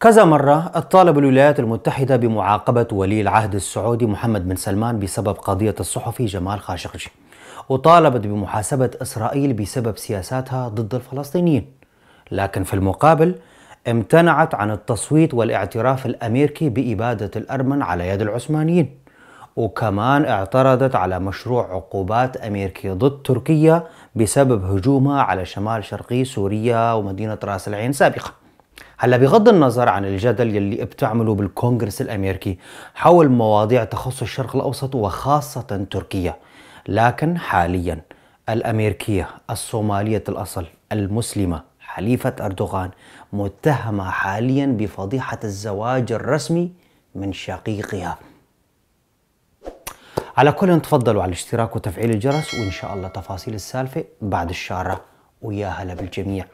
كذا مرة الطالب الولايات المتحدة بمعاقبة ولي العهد السعودي محمد بن سلمان بسبب قضية الصحفي جمال خاشقجي وطالبت بمحاسبة إسرائيل بسبب سياساتها ضد الفلسطينيين لكن في المقابل امتنعت عن التصويت والاعتراف الأمريكي بإبادة الأرمن على يد العثمانيين وكمان اعترضت على مشروع عقوبات أمريكي ضد تركيا بسبب هجومها على شمال شرقي سوريا ومدينة راس العين سابقاً هلا بغض النظر عن الجدل يلي بتعمله بالكونغرس الامريكي حول مواضيع تخص الشرق الاوسط وخاصه تركيا لكن حاليا الامريكيه الصوماليه الاصل المسلمه حليفه اردوغان متهمه حاليا بفضيحه الزواج الرسمي من شقيقها على كل تفضلوا على الاشتراك وتفعيل الجرس وان شاء الله تفاصيل السالفه بعد الشاره ويا هلا بالجميع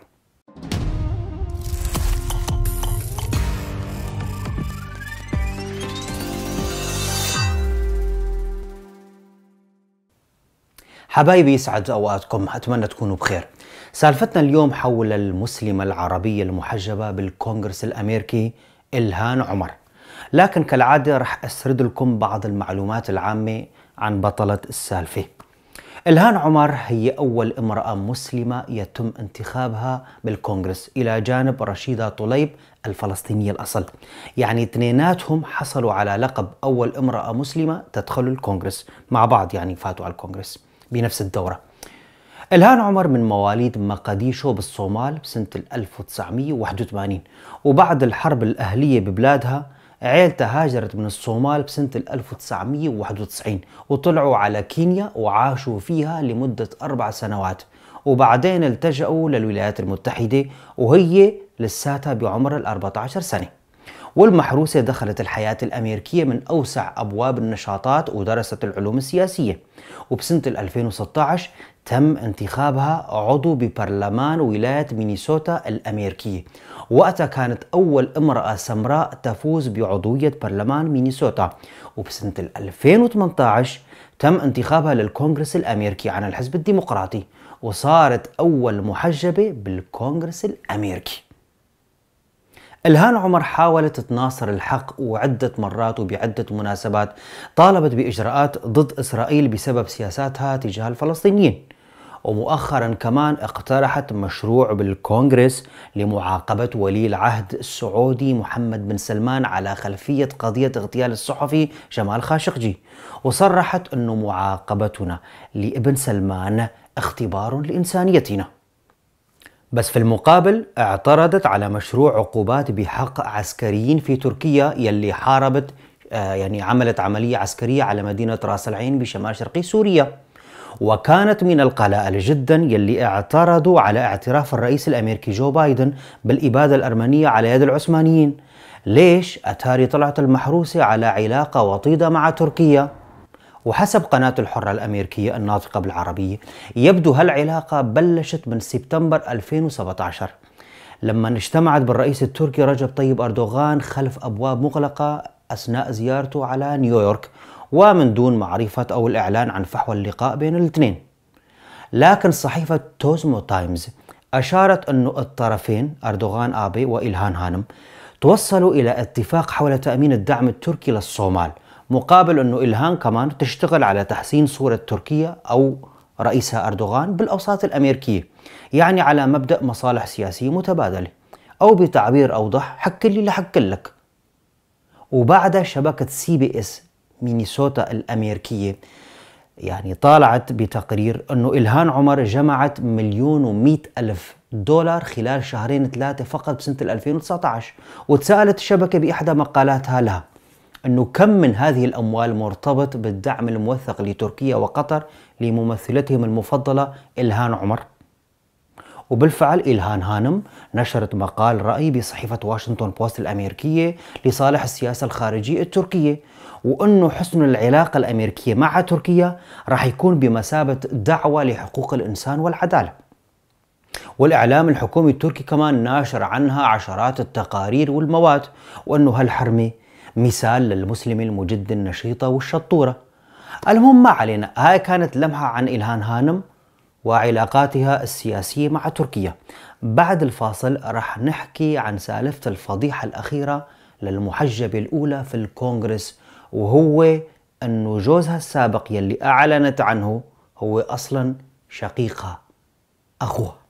حبايبي يسعد اوقاتكم اتمنى تكونوا بخير سالفتنا اليوم حول المسلمة العربية المحجبة بالكونغرس الامريكي الهان عمر لكن كالعادة رح اسرد لكم بعض المعلومات العامة عن بطلة السالفة الهان عمر هي أول امرأة مسلمة يتم انتخابها بالكونغرس إلى جانب رشيدة طليب الفلسطينية الأصل يعني اثنيناتهم حصلوا على لقب أول امرأة مسلمة تدخل الكونغرس مع بعض يعني فاتوا على الكونغرس بنفس الدورة الهان عمر من مواليد مقاديشو بالصومال بسنة 1981 وبعد الحرب الأهلية ببلادها عيلته هاجرت من الصومال بسنة 1991 وطلعوا على كينيا وعاشوا فيها لمدة أربع سنوات وبعدين التجأوا للولايات المتحدة وهي لساتها بعمر ال 14 سنة والمحروسة دخلت الحياة الأمريكية من أوسع أبواب النشاطات ودرست العلوم السياسية وبسنة 2016 تم انتخابها عضو ببرلمان ولاية مينيسوتا الأمريكية وقتها كانت أول امرأة سمراء تفوز بعضوية برلمان مينيسوتا وبسنة 2018 تم انتخابها للكونغرس الأمريكي عن الحزب الديمقراطي وصارت أول محجبة بالكونغرس الأمريكي الهان عمر حاولت تناصر الحق وعدة مرات وبعدة مناسبات طالبت بإجراءات ضد إسرائيل بسبب سياساتها تجاه الفلسطينيين ومؤخرا كمان اقترحت مشروع بالكونغرس لمعاقبة ولي العهد السعودي محمد بن سلمان على خلفية قضية اغتيال الصحفي جمال خاشقجي وصرحت أن معاقبتنا لابن سلمان اختبار لإنسانيتنا بس في المقابل اعترضت على مشروع عقوبات بحق عسكريين في تركيا يلي حاربت آه، يعني عملت عملية عسكرية على مدينة راس العين بشمال شرقي سوريا وكانت من القلائل جدا يلي اعترضوا على اعتراف الرئيس الامريكي جو بايدن بالاباده الارمنيه على يد العثمانيين ليش اتاري طلعت المحروسه على علاقه وطيده مع تركيا وحسب قناة الحرة الأمريكية الناطقة بالعربية يبدو هالعلاقة بلشت من سبتمبر 2017 لما اجتمعت بالرئيس التركي رجب طيب أردوغان خلف أبواب مغلقة أثناء زيارته على نيويورك ومن دون معرفة أو الإعلان عن فحوى اللقاء بين الاثنين لكن صحيفة توزمو تايمز أشارت أن الطرفين أردوغان آبي وإلهان هانم توصلوا إلى اتفاق حول تأمين الدعم التركي للصومال مقابل انه الهان كمان تشتغل على تحسين صوره تركيا او رئيسها اردوغان بالاوساط الامريكيه يعني على مبدا مصالح سياسيه متبادله او بتعبير اوضح حك لي لحك لك وبعدها شبكه سي بي اس مينيسوتا الامريكيه يعني طالعت بتقرير انه الهان عمر جمعت مليون و الف دولار خلال شهرين ثلاثه فقط بسنه 2019 وتسالت الشبكه باحدى مقالاتها لها أنه كم من هذه الأموال مرتبط بالدعم الموثق لتركيا وقطر لممثلتهم المفضلة إلهان عمر وبالفعل إلهان هانم نشرت مقال رأي بصحيفة واشنطن بوست الأمريكية لصالح السياسة الخارجية التركية وأنه حسن العلاقة الأمريكية مع تركيا راح يكون بمثابة دعوة لحقوق الإنسان والعدالة والإعلام الحكومي التركي كمان ناشر عنها عشرات التقارير والمواد وأنه هالحرمة مثال للمسلمة المجد النشيطة والشطورة المهم ما علينا هاي كانت لمحة عن إلهان هانم وعلاقاتها السياسية مع تركيا بعد الفاصل رح نحكي عن سالفة الفضيحة الأخيرة للمحجبة الأولى في الكونغرس وهو أنه جوزها السابق يلي أعلنت عنه هو أصلا شقيقها أخوها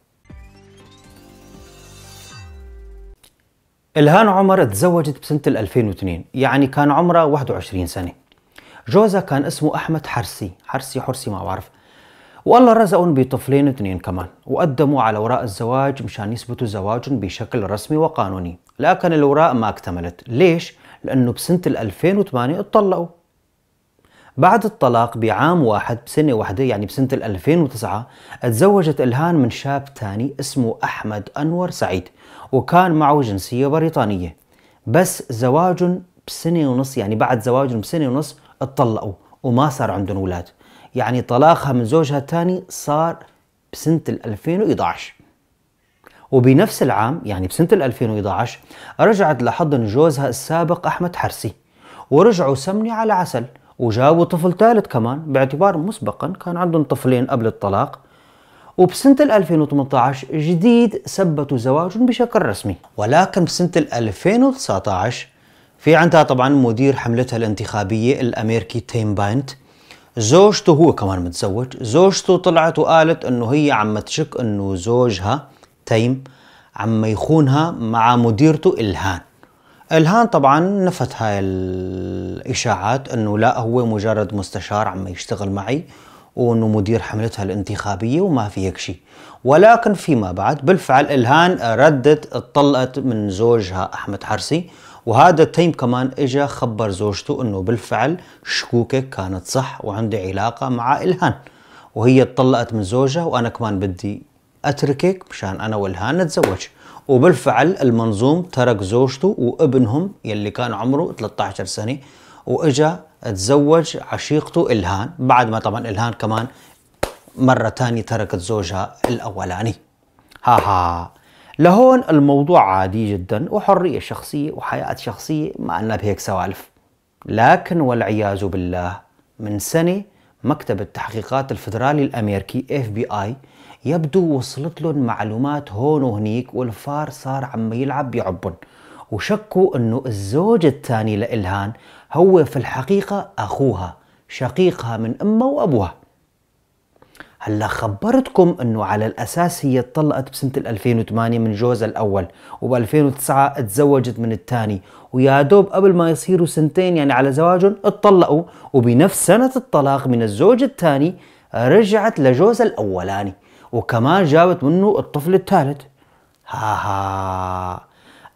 الهان عمر تزوجت بسنة 2002 يعني كان عمرها 21 سنة جوزها كان اسمه أحمد حرسي حرسي حرسي ما بعرف والله رزقهم بطفلين اثنين كمان وقدموا على وراء الزواج مشان يثبتوا زواجهم بشكل رسمي وقانوني لكن الوراء ما اكتملت ليش؟ لانه بسنة 2008 اتطلقوا بعد الطلاق بعام واحد بسنة واحدة يعني بسنة 2009 تزوجت الهان من شاب تاني اسمه أحمد أنور سعيد وكان معه جنسية بريطانية بس زواج بسنة ونص يعني بعد زواج بسنة ونص اتطلقوا وما صار عندهم أولاد يعني طلاقها من زوجها الثاني صار بسنة 2011 وبنفس العام يعني بسنة 2011 رجعت لحضن جوزها السابق أحمد حرسي ورجعوا سمنة على عسل وجابوا طفل ثالث كمان باعتبار مسبقا كان عندهم طفلين قبل الطلاق وبسنة 2018 جديد ثبتوا زواج بشكل رسمي ولكن بسنة 2019 في عندها طبعا مدير حملتها الانتخابية الأمريكي تيم باينت زوجته هو كمان متزوج زوجته طلعت وقالت انه هي عم تشك انه زوجها تيم عم يخونها مع مديرته الهان الهان طبعا نفت هاي الاشاعات انه لا هو مجرد مستشار عم يشتغل معي وانه مدير حملتها الانتخابيه وما في هيك شيء ولكن فيما بعد بالفعل الهان ردت اطلقت من زوجها احمد حرسي وهذا تيم كمان اجى خبر زوجته انه بالفعل شكوكه كانت صح وعندي علاقه مع الهان وهي اطلقت من زوجها وانا كمان بدي اتركك مشان انا والهان نتزوج وبالفعل المنظوم ترك زوجته وابنهم يلي كان عمره 13 سنه واجا تزوج عشيقته الهان بعد ما طبعا الهان كمان مرة تانية تركت زوجها الأولاني ها ها لهون الموضوع عادي جدا وحرية شخصية وحياة شخصية ما لنا بهيك سوالف لكن والعياذ بالله من سنة مكتب التحقيقات الفدرالي الأمريكي اف بي اي يبدو وصلت لهم معلومات هون وهنيك والفار صار عم يلعب بعبن وشكوا أنه الزوج الثاني لإلهان هو في الحقيقة أخوها شقيقها من أمه وأبوها هلا خبرتكم انه على الاساس هي اتطلقت بسنه 2008 من جوزها الاول وب2009 اتزوجت من الثاني ويا دوب قبل ما يصيروا سنتين يعني على زواجهم اتطلقوا وبنفس سنه الطلاق من الزوج الثاني رجعت لجوزها الاولاني وكمان جابت منه الطفل الثالث ها ها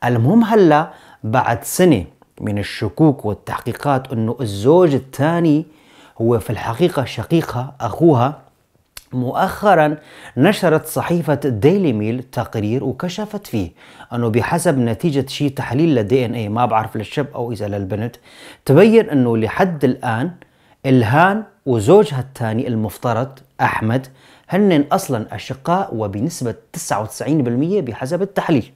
المهم هلا بعد سنة من الشكوك والتحقيقات انه الزوج الثاني هو في الحقيقة شقيقها اخوها مؤخرا نشرت صحيفة ديلي ميل تقرير وكشفت فيه أنه بحسب نتيجة شيء تحليل لدي ان اي ما بعرف للشب أو إذا للبنت تبين أنه لحد الآن الهان وزوجها الثاني المفترض أحمد هن أصلا أشقاء وبنسبة 99% بحسب التحليل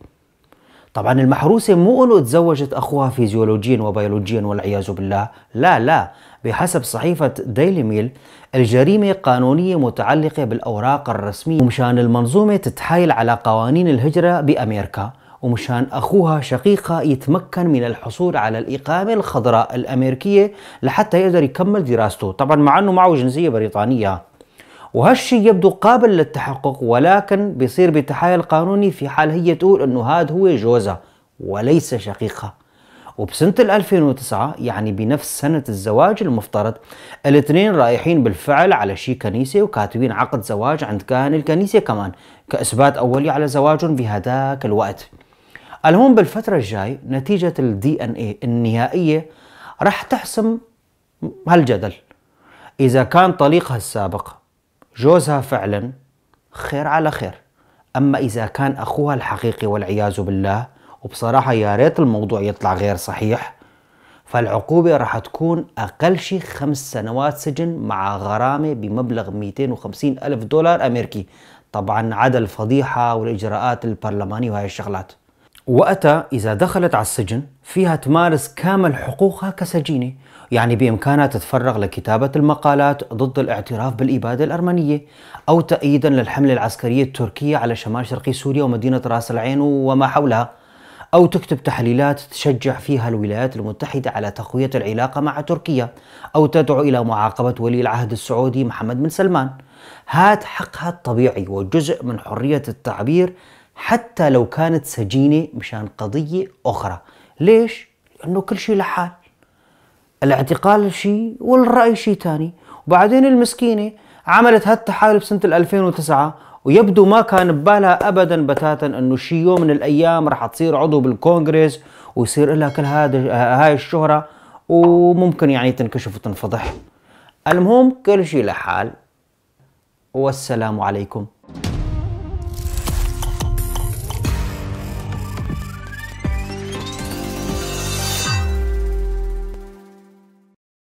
طبعا المحروسة مو انه تزوجت اخوها فيزيولوجيا وبيولوجيا والعياذ بالله لا لا بحسب صحيفة ديلي ميل الجريمة قانونية متعلقة بالاوراق الرسمية ومشان المنظومة تتحايل على قوانين الهجرة بامريكا ومشان أخوها شقيقها يتمكن من الحصول على الإقامة الخضراء الأمريكية لحتى يقدر يكمل دراسته طبعا مع أنه معه جنسية بريطانية وهالشيء يبدو قابل للتحقق ولكن بيصير بتحايل قانوني في حال هي تقول انه هاد هو جوزها وليس شقيقها وبسنة 2009 يعني بنفس سنة الزواج المفترض الاثنين رايحين بالفعل على شي كنيسة وكاتبين عقد زواج عند كاهن الكنيسة كمان كإثبات أولي على زواجهم بهداك الوقت المهم بالفترة الجاي نتيجة الدي ان اي النهائية رح تحسم هالجدل إذا كان طليقها السابق جوزها فعلا خير على خير أما إذا كان أخوها الحقيقي والعياذ بالله وبصراحة يا ريت الموضوع يطلع غير صحيح فالعقوبة راح تكون أقل شيء خمس سنوات سجن مع غرامة بمبلغ 250 ألف دولار أمريكي طبعا عدا الفضيحة والإجراءات البرلمانية وهي الشغلات وقتها إذا دخلت على السجن فيها تمارس كامل حقوقها كسجينة يعني بإمكانها تتفرغ لكتابة المقالات ضد الاعتراف بالإبادة الأرمنية أو تأييدا للحملة العسكرية التركية على شمال شرقي سوريا ومدينة راس العين وما حولها أو تكتب تحليلات تشجع فيها الولايات المتحدة على تقوية العلاقة مع تركيا أو تدعو إلى معاقبة ولي العهد السعودي محمد بن سلمان هذا حقها الطبيعي وجزء من حرية التعبير حتى لو كانت سجينة مشان قضية أخرى ليش؟ لأنه كل شيء لحال الاعتقال شيء والرأي شيء ثاني وبعدين المسكينة عملت هالتحالف سنة 2009 ويبدو ما كان ببالها ابدا بتاتا انه شي يوم من الايام رح تصير عضو بالكونغرس ويصير لها كل هذا هاي الشهره وممكن يعني تنكشف وتنفضح المهم كل شيء لحال والسلام عليكم